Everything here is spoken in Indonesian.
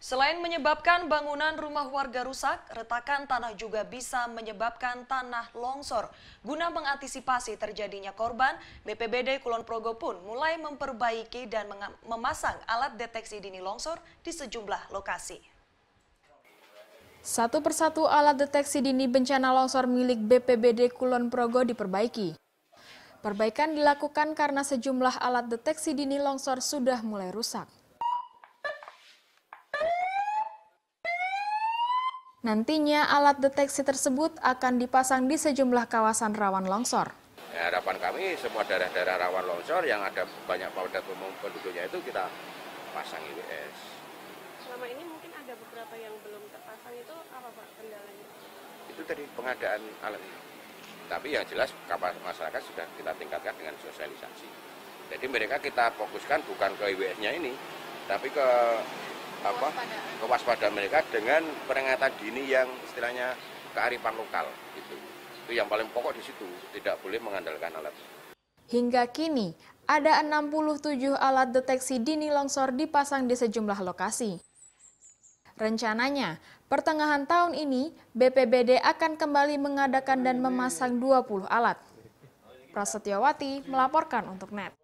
Selain menyebabkan bangunan rumah warga rusak, retakan tanah juga bisa menyebabkan tanah longsor. Guna mengantisipasi terjadinya korban, BPBD Kulon Progo pun mulai memperbaiki dan memasang alat deteksi dini longsor di sejumlah lokasi. Satu persatu alat deteksi dini bencana longsor milik BPBD Kulon Progo diperbaiki. Perbaikan dilakukan karena sejumlah alat deteksi dini longsor sudah mulai rusak. Nantinya alat deteksi tersebut akan dipasang di sejumlah kawasan rawan longsor. Ya, harapan kami semua daerah-daerah rawan longsor yang ada banyak padat penduduknya itu kita pasang IWS. Selama ini mungkin ada beberapa yang belum terpasang itu apa Pak kendalanya? Itu tadi pengadaan alat ini. Tapi yang jelas masyarakat sudah kita tingkatkan dengan sosialisasi. Jadi mereka kita fokuskan bukan ke IWS-nya ini, tapi ke apa kewaspadaan mereka dengan peringatan dini yang istilahnya kearifan lokal itu itu yang paling pokok di situ tidak boleh mengandalkan alat hingga kini ada 67 alat deteksi dini longsor dipasang di sejumlah lokasi. Rencananya, pertengahan tahun ini BPBD akan kembali mengadakan dan memasang 20 alat. Prasetyawati melaporkan untuk NET.